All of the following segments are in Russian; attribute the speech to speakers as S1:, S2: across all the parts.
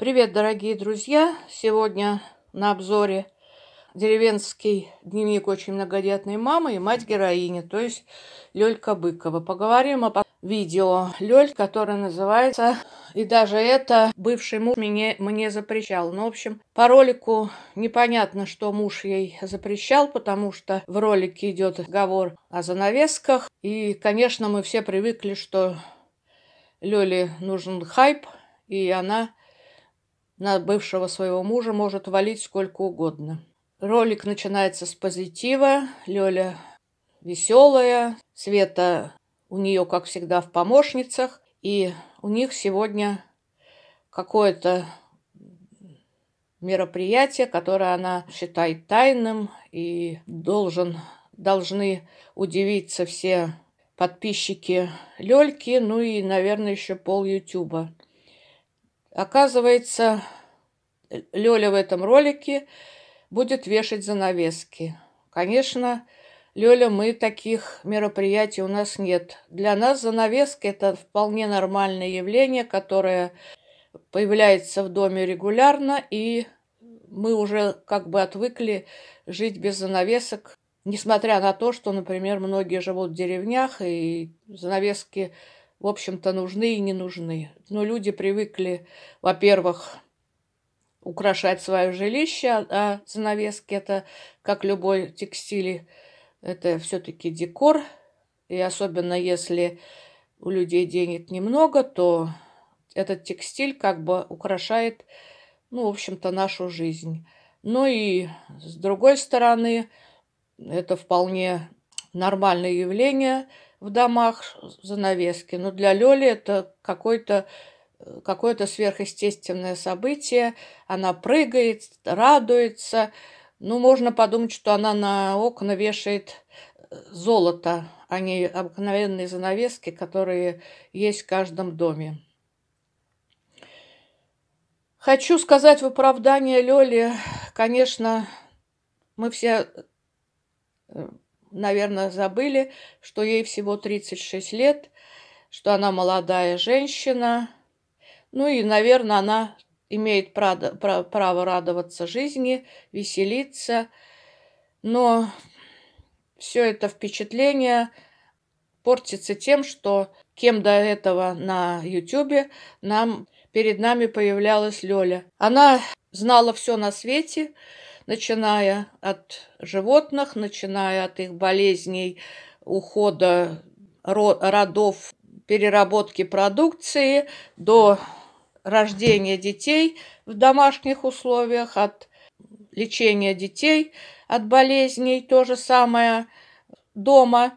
S1: Привет, дорогие друзья! Сегодня на обзоре деревенский дневник очень многодетной мамы и мать героини, то есть Лёлька Быкова. Поговорим о видео Лёль, которое называется «И даже это бывший муж мне, мне запрещал». Ну, в общем, по ролику непонятно, что муж ей запрещал, потому что в ролике идет разговор о занавесках. И, конечно, мы все привыкли, что Лёле нужен хайп, и она на бывшего своего мужа может валить сколько угодно. Ролик начинается с позитива. Лёля веселая, Света у нее, как всегда, в помощницах. И у них сегодня какое-то мероприятие, которое она считает тайным и должен, должны удивиться все подписчики Лёльки, ну и, наверное, еще пол Ютуба. Оказывается, Лёля в этом ролике будет вешать занавески. Конечно, Лёля, мы таких мероприятий у нас нет. Для нас занавески – это вполне нормальное явление, которое появляется в доме регулярно, и мы уже как бы отвыкли жить без занавесок, несмотря на то, что, например, многие живут в деревнях, и занавески – в общем-то, нужны и не нужны. Но люди привыкли, во-первых, украшать свое жилище, а, а занавески это, как любой текстиль, это все-таки декор. И особенно если у людей денег немного, то этот текстиль как бы украшает, ну, в общем-то, нашу жизнь. Ну и с другой стороны, это вполне нормальное явление – в домах занавески, но для Лёли это какой-то э, какое-то сверхъестественное событие. Она прыгает, радуется. Ну, можно подумать, что она на окна вешает э, золото, а не обыкновенные занавески, которые есть в каждом доме. Хочу сказать в оправдание Лёли, конечно, мы все э, наверное, забыли, что ей всего 36 лет, что она молодая женщина. Ну и, наверное, она имеет право, радоваться жизни, веселиться. Но все это впечатление портится тем, что кем до этого на Ютубе нам перед нами появлялась Лёля. Она знала все на свете, начиная от животных, начиная от их болезней, ухода родов, переработки продукции до рождения детей в домашних условиях, от лечения детей от болезней, то же самое дома,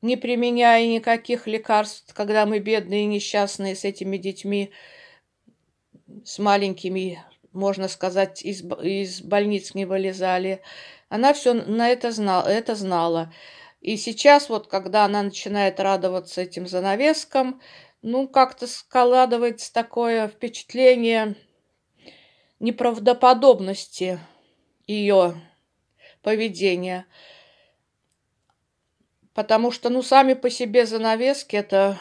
S1: не применяя никаких лекарств, когда мы бедные и несчастные с этими детьми, с маленькими можно сказать, из, из больниц не вылезали. Она все на это, знала, это знала. И сейчас вот, когда она начинает радоваться этим занавескам, ну, как-то складывается такое впечатление неправдоподобности ее поведения. Потому что, ну, сами по себе занавески – это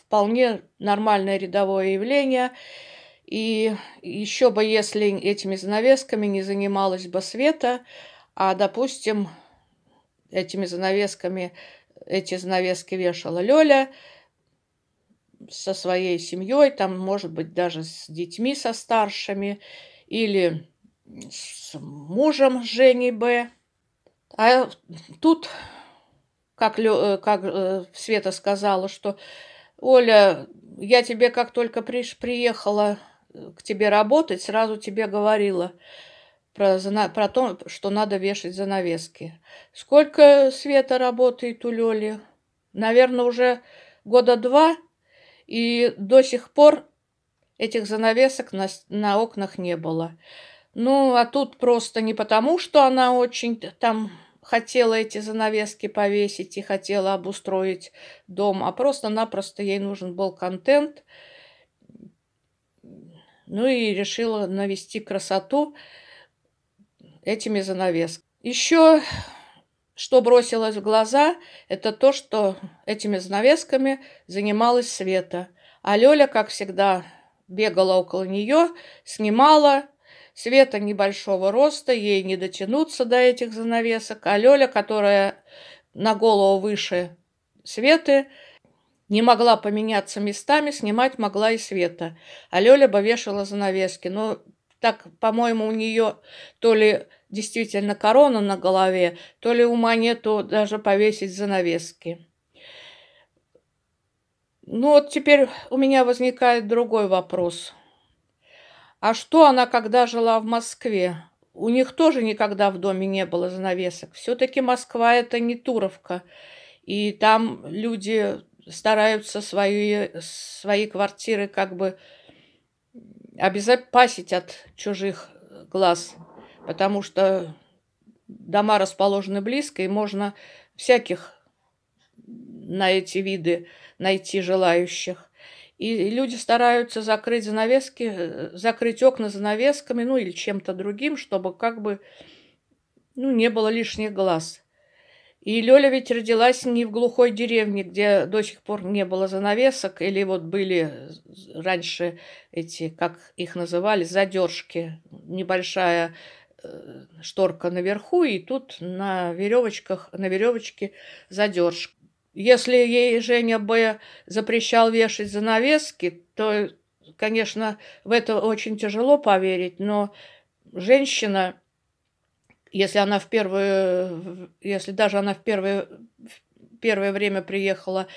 S1: вполне нормальное рядовое явление – и еще бы, если этими занавесками не занималась бы Света, а, допустим, этими занавесками, эти занавески вешала Лёля со своей семьей, там, может быть, даже с детьми, со старшими, или с мужем Жени Б. А тут, как, э, как э, Света сказала, что Оля, я тебе как только приехала Э, к тебе работать, сразу тебе говорила про, про то, что надо вешать занавески. Сколько Света работает у Лёли? Наверное, уже года два, и до сих пор этих занавесок на, на окнах не было. Ну, а тут просто не потому, что она очень там хотела эти занавески повесить и хотела обустроить дом, а просто-напросто ей нужен был контент – ну и решила навести красоту этими занавесками. Еще что бросилось в глаза, это то, что этими занавесками занималась Света. А Лёля, как всегда, бегала около нее, снимала. Света небольшого роста, ей не дотянуться до этих занавесок. А Лёля, которая на голову выше Светы, не могла поменяться местами, снимать могла и Света. А Лёля бы вешала занавески. Но так, по-моему, у нее то ли действительно корона на голове, то ли ума нету даже повесить занавески. Ну вот теперь у меня возникает другой вопрос. А что она, когда жила в Москве? У них тоже никогда в доме не было занавесок. Все-таки Москва это не Туровка. И там люди стараются свои, свои квартиры как бы обезопасить от чужих глаз, потому что дома расположены близко, и можно всяких на эти виды найти желающих. И люди стараются закрыть занавески, закрыть окна занавесками, ну или чем-то другим, чтобы как бы ну, не было лишних глаз – и Лёля ведь родилась не в глухой деревне, где до сих пор не было занавесок, или вот были раньше эти, как их называли, задержки, небольшая э, шторка наверху, и тут на веревочках, на веревочке задержка. Если ей Женя бы запрещал вешать занавески, то, конечно, в это очень тяжело поверить, но женщина если она в первую, если даже она в первое, в первое время приехала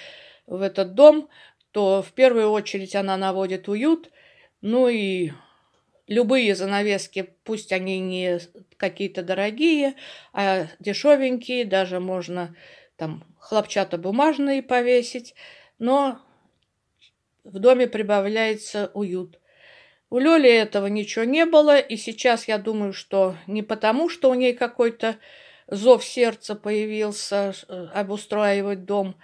S1: в этот дом, то в первую очередь она наводит уют, ну и любые занавески, пусть они не какие-то дорогие, а дешевенькие, даже можно там хлопчатобумажные повесить, но в доме прибавляется уют. У Лёли этого ничего не было, и сейчас я думаю, что не потому, что у ней какой-то зов сердца появился э, обустраивать дом,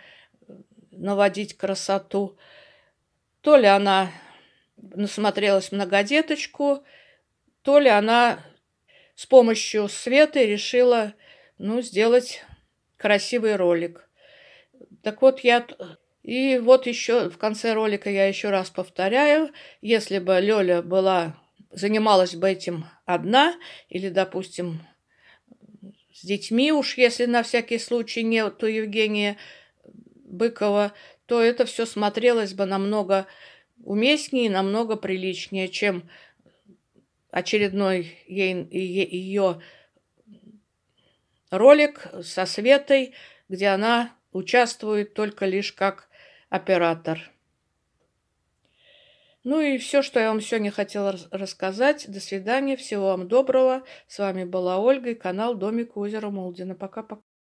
S1: наводить красоту. То ли она насмотрелась многодеточку, то ли она с помощью света решила ну, сделать красивый ролик. Так вот, я и вот еще в конце ролика я еще раз повторяю, если бы Лёля была, занималась бы этим одна, или, допустим, с детьми уж, если на всякий случай нет у Евгения Быкова, то это все смотрелось бы намного уместнее намного приличнее, чем очередной ей, ее ролик со Светой, где она участвует только лишь как оператор. Ну и все, что я вам сегодня хотела рассказать. До свидания, всего вам доброго. С вами была Ольга и канал Домик у озера Молдина. Пока-пока.